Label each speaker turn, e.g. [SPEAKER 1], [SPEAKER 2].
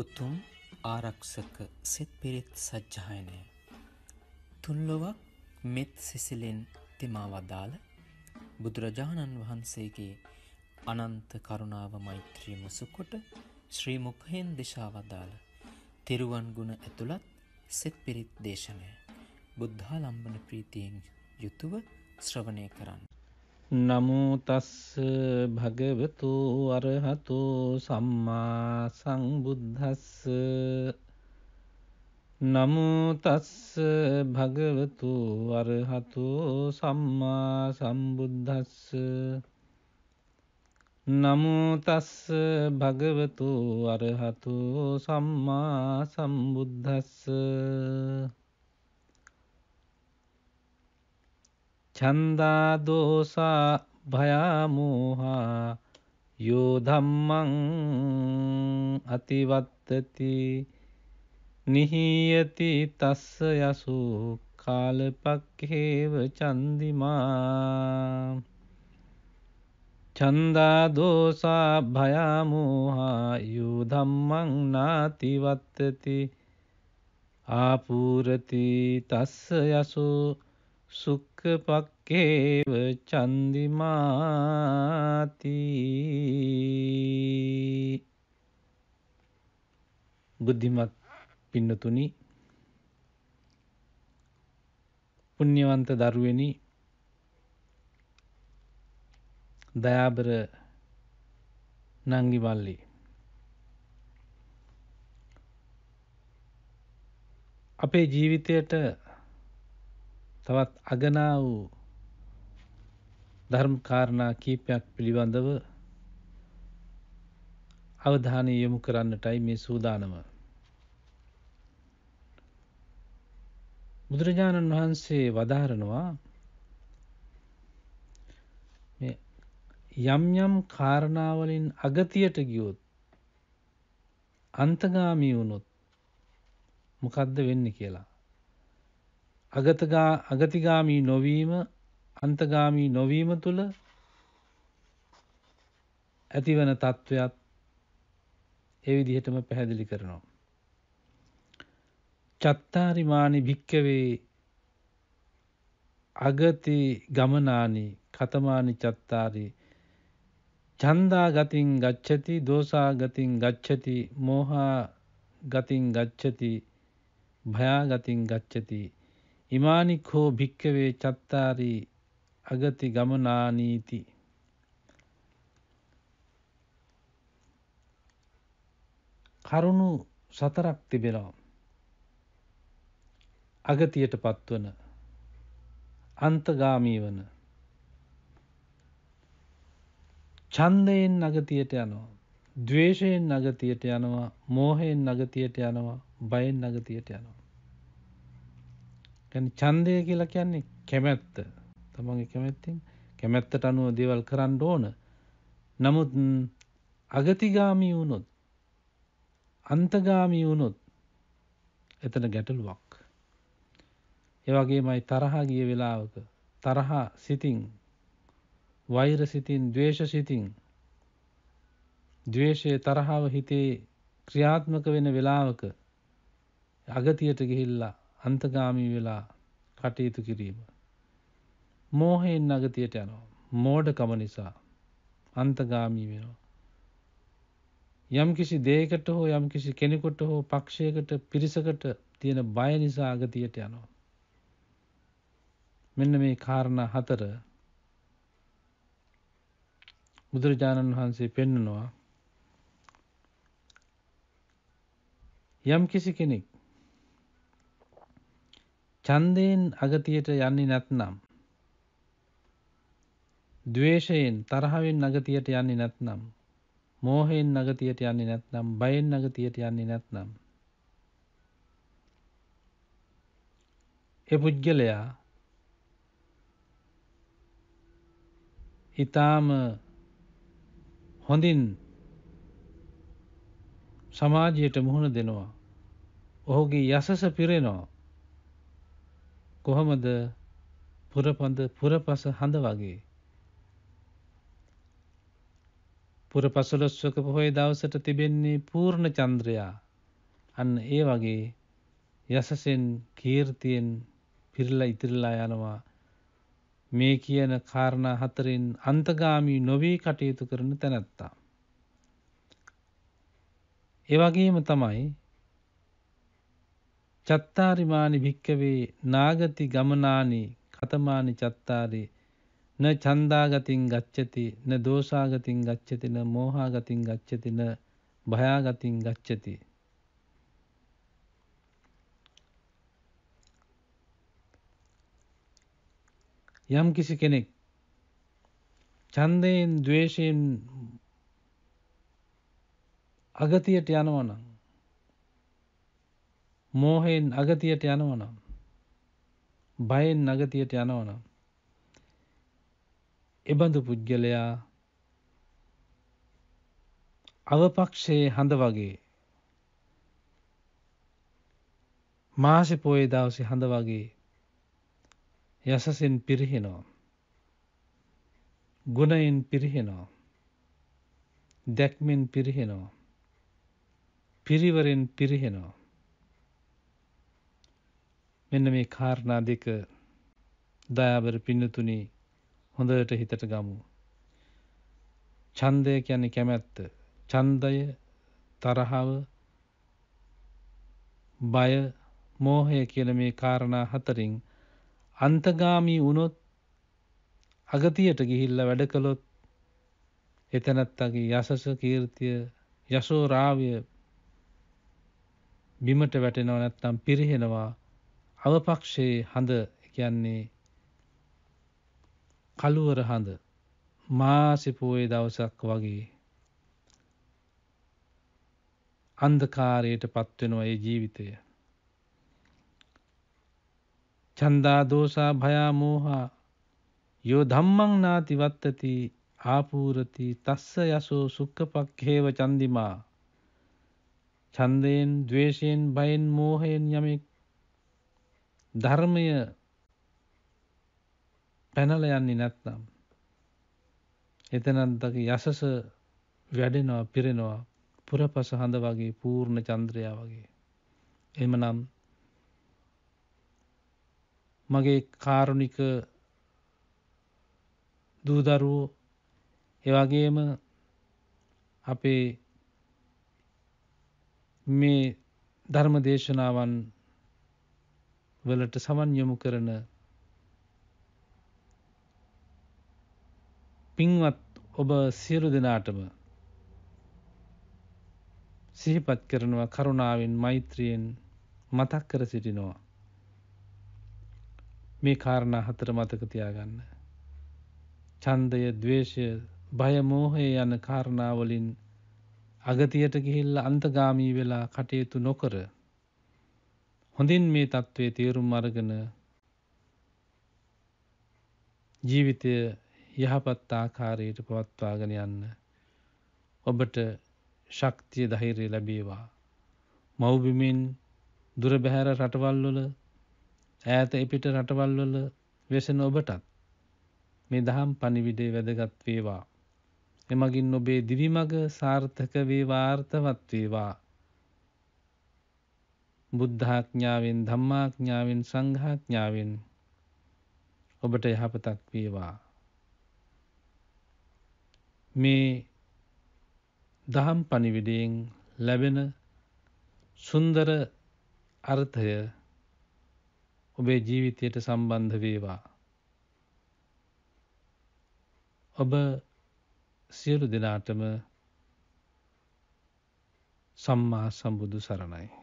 [SPEAKER 1] උතුම් ආරක්ෂක සෙත් පිරිත් සජ්්‍යායනය තුන්ලොවක් මෙත් සිසිලෙන් තෙමා වදාළ බුදුරජාණන් වහන්සේගේ අනන්ත කරුණාව මෛත්‍රී මුසුකොට ශ්‍රීමුකහෙන් දෙශාවදාළ තෙරුවන් ගුණ ඇතුළත් සෙත් පිරිත් දේශනය බුද්ධාලම්බන ප්‍රීතියෙන් යුතුව ශ්‍රවණය කරන්න. නමුතස්ස භගවතු අරහතු සම්මා සංබුද්ධස්ස නමුතස්ස භගවතු අරහතු සම්මා සම්බුද්ධස්ස නමුතස්ස භගවතු අරහතු සම්මා සම්බුද්ධස්ස චන්දා දෝසා භයාමෝහා යෝ ධම්මං අතිවත්තති නිහීයති තස්ස යසු කාලපක්ඛේව චන්දිමා චන්දා දෝසා භයාමෝහා යෝ ධම්මං නාතිවත්තති ආපූරති තස්ස යසෝ සුක්කපක්කේව චන්දිමාති බුද්ධිමත් පින්නතුනි පුණ්‍යවන්ත දරුවෙනි දයාබර නංගි මල්ලී අපේ ජීවිතයට තවත් අගනා වූ ධර්මකාරණා කීපයක් පිළිබඳව අවධානය යොමු කරන්නටයි මේ සූදානම. බුදුරජාණන් වහන්සේ වදාරනවා යම් යම් කාරණාවලින් අගතියට ගියොත් අන්තගාමී වුණොත් මොකද්ද වෙන්න කියලා. අගතිගාමී නොවීම අන්තගාමී නොවීම තුළ ඇතිවන තත්ත්වයක් එවිදිහටම පැහැදිලි කරනවා. චත්තාරිමානි භික්කවේ අගති ගමනානි කතමානි චත්තාරි චන්දා ගතින් ගච්ඡති දෝසා ගතින් ගච්ඡති මෝහා ගතින් ගච්ඡති භයා ගතින් ගච්ඡති ඉමානිකෝ භික්කවේ චත්තාරී අගති ගමනානීති කරුණු සතරක් තිබෙනවා අගතියට පත්වන අන්තගාමී වන ඡන්දයෙන් නගතියට යනවා ද්වේෂයෙන් නගතියට යනවා මෝහයෙන් නගතියට යනවා බයෙන් නගතියට යනවා කැන චන්දය කියලා කියන්නේ කැමැත්ත තමන්ගේ කැමැත්තෙන් කැමැත්තට අනුව දේවල් කරන්න ඕන නමුත් අගතිගාමී වුණොත් අන්තගාමී වුණොත් එතන ගැටලුවක් ඒවගේ මයි තරහා ගිය වෙලාවක තරහා සිතින් වෛර සිතින් දවේශ සිතින් දවේශය තරහාව හිතේ ක්‍රියාත්මක වෙන වෙලාවක අගතියට ගිහිල්ලා අන්තගාමී වෙලා කටයුතු කිරීම. මෝහයෙන් අගතියට යනවා. මෝඩකම නිසා අන්තගාමී වෙනවා. යම් කිසි දේකට හෝ යම් කිසි කෙනෙකුට හෝ පක්ෂයකට පිරිසකට තියෙන බය නිසා අගතියට යනවා. මෙන්න මේ කාරණ හතර බුදුරජාණන් වහන්සේ පෙන්නනවා යම් කිසි කෙනෙක් ඡන්දයෙන් අගතියට යන්නේ නැත්නම් ද්වේෂයෙන් තරහවෙන් අගතියට යන්නේ නැත්නම් මෝහයෙන් අගතියට යන්නේ නැත්නම් බයෙන් අගතියට යන්නේ නැත්නම් ඒ පුද්ගලයා ඊටාම හොඳින් සමාජයට මුහුණ දෙනවා. ඔහුගේ යසස පිරෙනවා. කොහොමද පුරපඳ පුරපස හඳ වගේ. පුර පසුලොස්වක පොහොය දවසට තිබෙන්නේ පූර්ණ චන්ද්‍රයා අන්න ඒ වගේ යසසෙන් කීර්තියෙන් පිරිලා ඉතිරිලා යනවා මේ කියන කාරණා හතරෙන් අන්තගාමී නොවී කටයුතු කරන තැනැත්තා. එවගේම තමයි චත්තාරිමානි භික්කවේ නාගති ගමනානි කතමානි චත්තාරි න චන්දාගතින් ගච්චති න දෝසාගතින් ගච්චතින මෝහාගතින් ගච්චතින භයාගතින් ගච්චති. යම් කිසි කෙනෙක් චන්දයෙන් දවේශයෙන් අගතියට යනවනම් මෝහයෙන් අගතියට යනවනම් බයෙන් අගතියට යනවනම් එබඳු පුද්ගලයා අවපක්ෂයේ හඳ වගේ මාසෙ පොයේ දවසේ හඳ වගේ යසසෙන් පිරිහෙනවා ගුණයෙන් පිරිහෙනවා දැක්මෙන් පිරිහෙනවා පිරිවරෙන් පිරිහෙනවා මෙන්න මේ කාරණා දෙක දයාබර පින්නතුනි හොඳට හිතට ගමු. ඡන්දය කියන්නේ කැමැත්ත. ඡන්දය තරහව බය මෝහය කියන මේ කාරණා හතරින් අන්තගාමී වුණොත් අගතියට ගිහිල්ලා වැඩ කළොත් එතනත්තගේ යසස කීර්තිය යශෝරාවය බිමට වැටෙනව නැත්තම් පිරිහෙනවා අවපක්ෂයේ හඳ කියන්නේ කළුවර හඳ මාසිපෝයේ දවසක් වගේ අන්දකාරයට පත්වෙනවා ඒ ජීවිතය. චන්දා දෝසා භයාමෝහා යෝ ධම්මං නාතිවත්තති ආපූරති තස්ස යසෝ සුක්කපක්හේව චන්දිමා චන්දයෙන් දවේශයෙන් බයෙන් මෝහයෙන් යමෙක් ධර්මය පැනල යන්නේ නැත්නම් එතනන්තක යසස වැඩෙනවා පිරෙනවා පුරපස හඳ වගේ පූර්ණ චන්ද්‍රයා වගේ එමනම් මගේ කාරුණික දූදරුවෝ එවගේම අපේ මේ ධර්ම දේශනාවන් වලට සමන් යොමු කරන පින්වත් ඔබ සියලු දෙනාටම සිහිපත් කරනවා කරුණාවෙන් මෛත්‍රියෙන් මතක් කර සිටිනවා මේ කාරණා හතර මතක තියාගන්න ඡන්දය ద్వේෂය බය මෝහය යන කාරණාවලින් අගතියට ගිහිල්ලා අන්තගාමී වෙලා කටයුතු නොකර හොඳින් මේ තත්ත්වය තේරුම් අරගෙන ජීවිතය යහපත් ආකාරයට පවත්වාගෙන යන්න ඔබට ශක්තිය ධෛරය ලැබේවා මව්බිමින් දුරබැහැර රටවල්වල ඈත එපිට රටවල්වල වෙසෙන ඔබටත් මේ දහම් පනිවිඩේ වැදගත් වේවා. එමගින් ඔබේ දිවිමග සාර්ථක වේවාර්ථවත් වේවා බුද්ධාඥාවෙන් ධම්මාඥාවෙන් සංඝාඥාවෙන් ඔබට යහපතක් වේවා. මේ දහම් පනිවිඩයෙන් ලැබෙන සුන්දර අර්ථය ඔබේ ජීවිතයට සම්බන්ධ වේවා. ඔබ සියලු දෙනාටම සම්මා සම්බුදු සරණයි.